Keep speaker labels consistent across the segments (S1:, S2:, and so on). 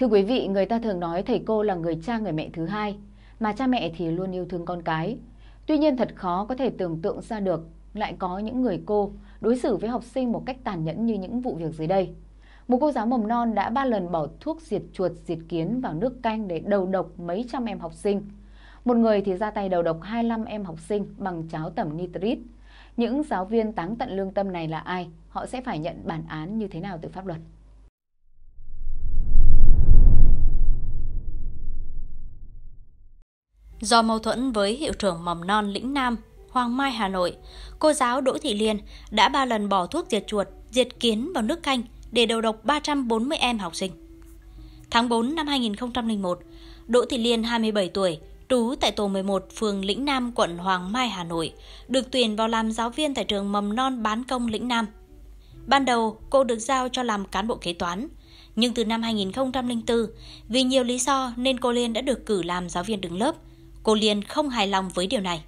S1: Thưa quý vị, người ta thường nói thầy cô là người cha người mẹ thứ hai, mà cha mẹ thì luôn yêu thương con cái. Tuy nhiên thật khó có thể tưởng tượng ra được lại có những người cô đối xử với học sinh một cách tàn nhẫn như những vụ việc dưới đây. Một cô giáo mầm non đã ba lần bỏ thuốc diệt chuột, diệt kiến vào nước canh để đầu độc mấy trăm em học sinh. Một người thì ra tay đầu độc 25 em học sinh bằng cháo tẩm nitrit. Những giáo viên táng tận lương tâm này là ai? Họ sẽ phải nhận bản án như thế nào từ pháp luật?
S2: Do mâu thuẫn với hiệu trưởng mầm non Lĩnh Nam, Hoàng Mai Hà Nội, cô giáo Đỗ Thị Liên đã ba lần bỏ thuốc diệt chuột, diệt kiến vào nước canh để đầu độc 340 em học sinh. Tháng 4 năm 2001, Đỗ Thị Liên 27 tuổi, trú tại tổ 11 phường Lĩnh Nam, quận Hoàng Mai, Hà Nội, được tuyển vào làm giáo viên tại trường mầm non bán công Lĩnh Nam. Ban đầu, cô được giao cho làm cán bộ kế toán, nhưng từ năm 2004, vì nhiều lý do nên cô Liên đã được cử làm giáo viên đứng lớp – Cô Liên không hài lòng với điều này.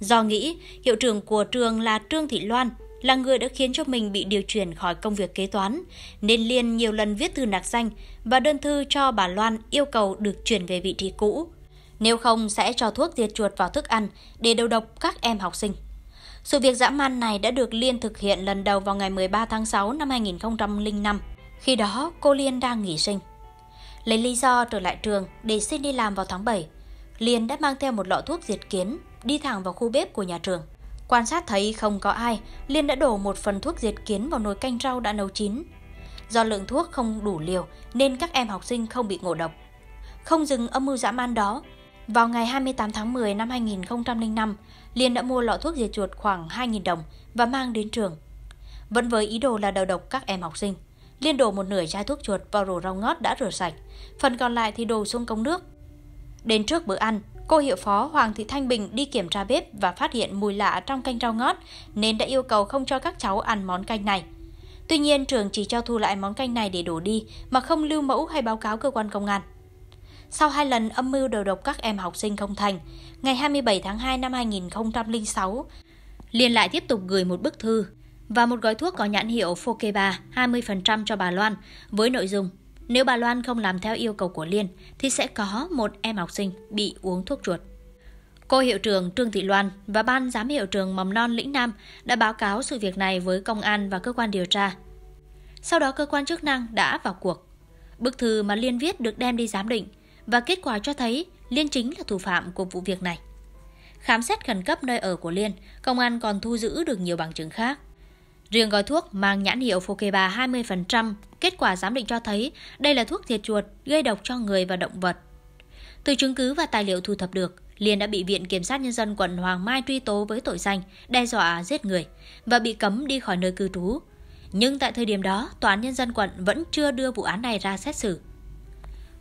S2: Do nghĩ hiệu trưởng của trường là Trương Thị Loan là người đã khiến cho mình bị điều chuyển khỏi công việc kế toán, nên Liên nhiều lần viết thư nạc danh và đơn thư cho bà Loan yêu cầu được chuyển về vị trí cũ. Nếu không sẽ cho thuốc diệt chuột vào thức ăn để đầu độc các em học sinh. Sự việc dã man này đã được Liên thực hiện lần đầu vào ngày 13 tháng 6 năm 2005. Khi đó, cô Liên đang nghỉ sinh. Lấy lý do trở lại trường để xin đi làm vào tháng 7, liền đã mang theo một lọ thuốc diệt kiến, đi thẳng vào khu bếp của nhà trường. Quan sát thấy không có ai, Liên đã đổ một phần thuốc diệt kiến vào nồi canh rau đã nấu chín. Do lượng thuốc không đủ liều nên các em học sinh không bị ngộ độc. Không dừng âm mưu dã man đó, vào ngày 28 tháng 10 năm 2005, Liên đã mua lọ thuốc diệt chuột khoảng 2.000 đồng và mang đến trường. Vẫn với ý đồ là đầu độc các em học sinh, Liên đổ một nửa chai thuốc chuột vào rổ rau ngót đã rửa sạch, phần còn lại thì đổ xuống cống nước. Đến trước bữa ăn, cô hiệu phó Hoàng Thị Thanh Bình đi kiểm tra bếp và phát hiện mùi lạ trong canh rau ngót nên đã yêu cầu không cho các cháu ăn món canh này. Tuy nhiên, trường chỉ cho thu lại món canh này để đổ đi mà không lưu mẫu hay báo cáo cơ quan công an. Sau hai lần âm mưu đầu độc các em học sinh không thành, ngày 27 tháng 2 năm 2006, Liên lại tiếp tục gửi một bức thư và một gói thuốc có nhãn hiệu Fokeba 20% cho bà Loan với nội dung nếu bà Loan không làm theo yêu cầu của Liên thì sẽ có một em học sinh bị uống thuốc chuột. Cô hiệu trưởng Trương Thị Loan và ban giám hiệu trường mầm non Lĩnh Nam đã báo cáo sự việc này với công an và cơ quan điều tra. Sau đó cơ quan chức năng đã vào cuộc. Bức thư mà Liên viết được đem đi giám định và kết quả cho thấy Liên chính là thủ phạm của vụ việc này. Khám xét khẩn cấp nơi ở của Liên, công an còn thu giữ được nhiều bằng chứng khác. Riêng gói thuốc mang nhãn hiệu Fokeba 20%, kết quả giám định cho thấy đây là thuốc diệt chuột gây độc cho người và động vật. Từ chứng cứ và tài liệu thu thập được, Liên đã bị Viện Kiểm sát Nhân dân quận Hoàng Mai truy tố với tội danh đe dọa giết người và bị cấm đi khỏi nơi cư trú. Nhưng tại thời điểm đó, Tòa án Nhân dân quận vẫn chưa đưa vụ án này ra xét xử.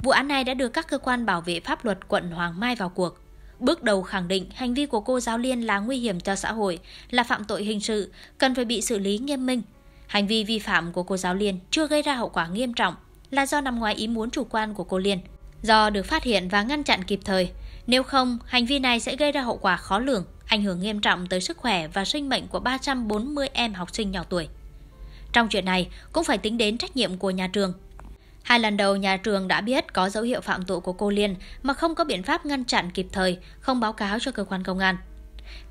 S2: Vụ án này đã được các cơ quan bảo vệ pháp luật quận Hoàng Mai vào cuộc. Bước đầu khẳng định hành vi của cô giáo Liên là nguy hiểm cho xã hội, là phạm tội hình sự, cần phải bị xử lý nghiêm minh. Hành vi vi phạm của cô giáo Liên chưa gây ra hậu quả nghiêm trọng là do nằm ngoài ý muốn chủ quan của cô Liên, do được phát hiện và ngăn chặn kịp thời. Nếu không, hành vi này sẽ gây ra hậu quả khó lường, ảnh hưởng nghiêm trọng tới sức khỏe và sinh mệnh của 340 em học sinh nhỏ tuổi. Trong chuyện này, cũng phải tính đến trách nhiệm của nhà trường Hai lần đầu nhà trường đã biết có dấu hiệu phạm tội của cô Liên mà không có biện pháp ngăn chặn kịp thời, không báo cáo cho cơ quan công an.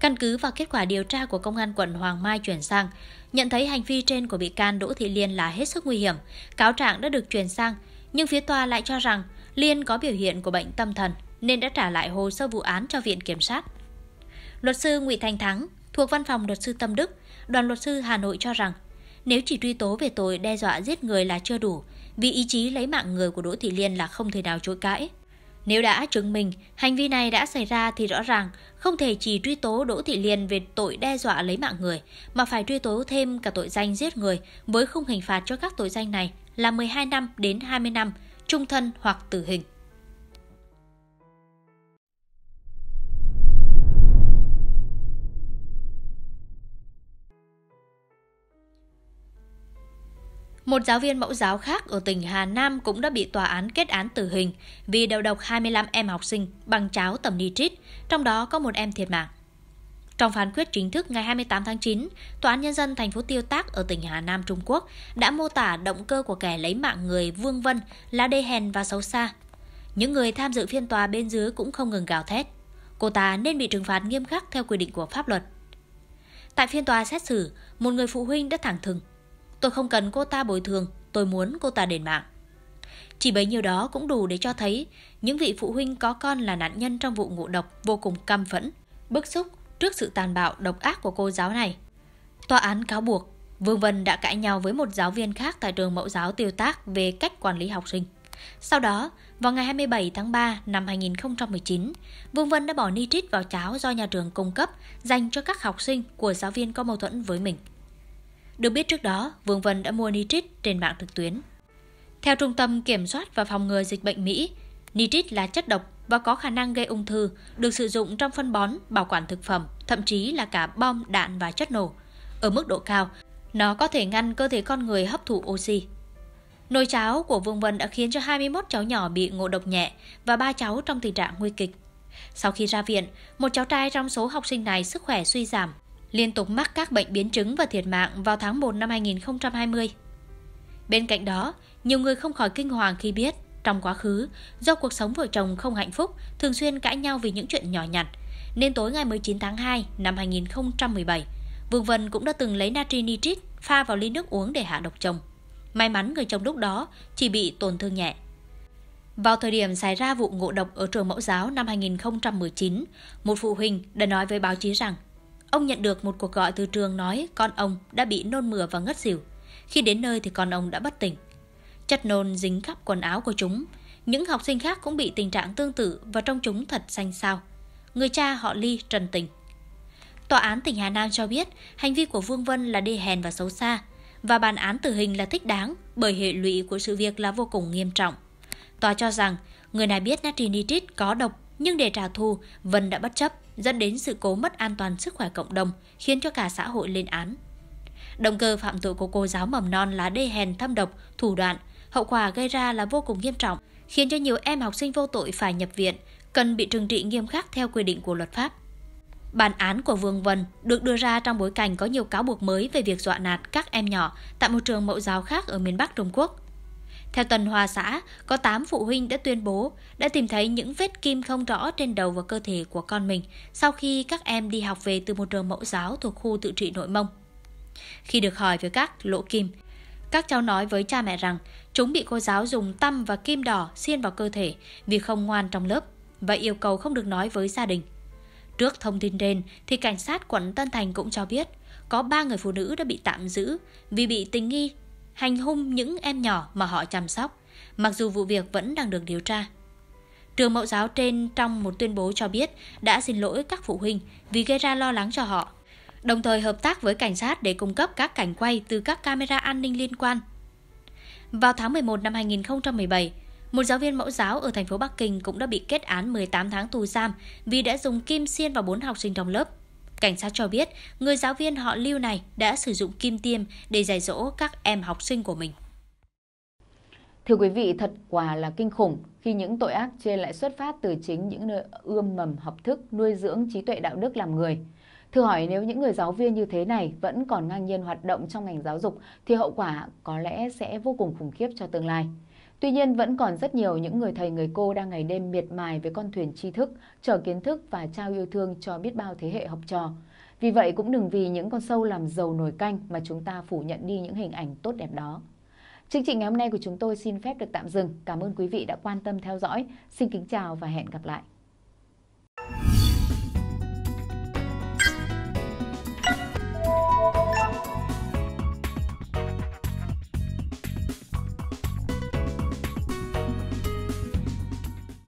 S2: Căn cứ vào kết quả điều tra của công an quận Hoàng Mai chuyển sang, nhận thấy hành vi trên của bị can Đỗ Thị Liên là hết sức nguy hiểm, cáo trạng đã được chuyển sang, nhưng phía tòa lại cho rằng Liên có biểu hiện của bệnh tâm thần nên đã trả lại hồ sơ vụ án cho viện kiểm sát. Luật sư Ngụy Thành Thắng thuộc văn phòng luật sư Tâm Đức, đoàn luật sư Hà Nội cho rằng nếu chỉ truy tố về tội đe dọa giết người là chưa đủ, vì ý chí lấy mạng người của Đỗ Thị Liên là không thể nào chối cãi. Nếu đã chứng minh hành vi này đã xảy ra thì rõ ràng không thể chỉ truy tố Đỗ Thị Liên về tội đe dọa lấy mạng người, mà phải truy tố thêm cả tội danh giết người với khung hình phạt cho các tội danh này là 12 năm đến 20 năm, trung thân hoặc tử hình. Một giáo viên mẫu giáo khác ở tỉnh Hà Nam cũng đã bị tòa án kết án tử hình vì đầu độc 25 em học sinh bằng cháo tầm nitrit, trong đó có một em thiệt mạng. Trong phán quyết chính thức ngày 28 tháng 9, Tòa án Nhân dân thành phố Tiêu Tác ở tỉnh Hà Nam Trung Quốc đã mô tả động cơ của kẻ lấy mạng người Vương Vân là đê hèn và xấu xa. Những người tham dự phiên tòa bên dưới cũng không ngừng gào thét. Cô ta nên bị trừng phạt nghiêm khắc theo quy định của pháp luật. Tại phiên tòa xét xử, một người phụ huynh đã thẳng thừng Tôi không cần cô ta bồi thường, tôi muốn cô ta đền mạng. Chỉ bấy nhiêu đó cũng đủ để cho thấy những vị phụ huynh có con là nạn nhân trong vụ ngộ độc vô cùng căm phẫn, bức xúc trước sự tàn bạo độc ác của cô giáo này. Tòa án cáo buộc, Vương Vân đã cãi nhau với một giáo viên khác tại trường mẫu giáo tiêu tác về cách quản lý học sinh. Sau đó, vào ngày 27 tháng 3 năm 2019, Vương Vân đã bỏ nitrit vào cháo do nhà trường cung cấp dành cho các học sinh của giáo viên có mâu thuẫn với mình. Được biết trước đó, Vương Vân đã mua nitrit trên mạng thực tuyến. Theo Trung tâm Kiểm soát và Phòng ngừa Dịch bệnh Mỹ, nitrit là chất độc và có khả năng gây ung thư, được sử dụng trong phân bón, bảo quản thực phẩm, thậm chí là cả bom, đạn và chất nổ. Ở mức độ cao, nó có thể ngăn cơ thể con người hấp thụ oxy. Nồi cháo của Vương Vân đã khiến cho 21 cháu nhỏ bị ngộ độc nhẹ và ba cháu trong tình trạng nguy kịch. Sau khi ra viện, một cháu trai trong số học sinh này sức khỏe suy giảm liên tục mắc các bệnh biến chứng và thiệt mạng vào tháng 1 năm 2020. Bên cạnh đó, nhiều người không khỏi kinh hoàng khi biết trong quá khứ, do cuộc sống vợ chồng không hạnh phúc, thường xuyên cãi nhau vì những chuyện nhỏ nhặt, nên tối ngày 19 tháng 2 năm 2017, Vương Vân cũng đã từng lấy natri nitrit pha vào ly nước uống để hạ độc chồng. May mắn người chồng lúc đó chỉ bị tổn thương nhẹ. Vào thời điểm xảy ra vụ ngộ độc ở trường mẫu giáo năm 2019, một phụ huynh đã nói với báo chí rằng Ông nhận được một cuộc gọi từ trường nói con ông đã bị nôn mửa và ngất xỉu. Khi đến nơi thì con ông đã bất tỉnh. Chất nôn dính khắp quần áo của chúng. Những học sinh khác cũng bị tình trạng tương tự và trong chúng thật xanh xao. Người cha họ Ly trần tình. Tòa án tỉnh Hà Nam cho biết hành vi của Vương Vân là đê hèn và xấu xa và bản án tử hình là thích đáng bởi hệ lụy của sự việc là vô cùng nghiêm trọng. Tòa cho rằng người này biết natri nitrit có độc nhưng để trả thù Vân đã bất chấp dẫn đến sự cố mất an toàn sức khỏe cộng đồng, khiến cho cả xã hội lên án. Động cơ phạm tội của cô giáo mầm non là đê hèn thâm độc, thủ đoạn, hậu quả gây ra là vô cùng nghiêm trọng, khiến cho nhiều em học sinh vô tội phải nhập viện, cần bị trừng trị nghiêm khắc theo quy định của luật pháp. Bản án của Vương Vân được đưa ra trong bối cảnh có nhiều cáo buộc mới về việc dọa nạt các em nhỏ tại một trường mẫu giáo khác ở miền Bắc Trung Quốc. Theo tuần hòa xã, có 8 phụ huynh đã tuyên bố đã tìm thấy những vết kim không rõ trên đầu và cơ thể của con mình sau khi các em đi học về từ một trường mẫu giáo thuộc khu tự trị nội Mông. Khi được hỏi về các lỗ kim, các cháu nói với cha mẹ rằng chúng bị cô giáo dùng tăm và kim đỏ xiên vào cơ thể vì không ngoan trong lớp và yêu cầu không được nói với gia đình. Trước thông tin trên thì cảnh sát quận Tân Thành cũng cho biết có 3 người phụ nữ đã bị tạm giữ vì bị tình nghi hành hung những em nhỏ mà họ chăm sóc, mặc dù vụ việc vẫn đang được điều tra. Trường mẫu giáo trên trong một tuyên bố cho biết đã xin lỗi các phụ huynh vì gây ra lo lắng cho họ, đồng thời hợp tác với cảnh sát để cung cấp các cảnh quay từ các camera an ninh liên quan. Vào tháng 11 năm 2017, một giáo viên mẫu giáo ở thành phố Bắc Kinh cũng đã bị kết án 18 tháng tù giam vì đã dùng kim xiên vào bốn học sinh trong lớp. Cảnh sát cho biết, người giáo viên họ Lưu này đã sử dụng kim tiêm để dạy dỗ các em học sinh của mình.
S1: Thưa quý vị, thật quả là kinh khủng khi những tội ác trên lại xuất phát từ chính những nơi ươm mầm học thức, nuôi dưỡng trí tuệ đạo đức làm người. Thưa hỏi nếu những người giáo viên như thế này vẫn còn ngang nhiên hoạt động trong ngành giáo dục thì hậu quả có lẽ sẽ vô cùng khủng khiếp cho tương lai. Tuy nhiên, vẫn còn rất nhiều những người thầy người cô đang ngày đêm miệt mài với con thuyền tri thức, chở kiến thức và trao yêu thương cho biết bao thế hệ học trò. Vì vậy cũng đừng vì những con sâu làm dầu nồi canh mà chúng ta phủ nhận đi những hình ảnh tốt đẹp đó. Chương trình ngày hôm nay của chúng tôi xin phép được tạm dừng. Cảm ơn quý vị đã quan tâm theo dõi. Xin kính chào và hẹn gặp lại.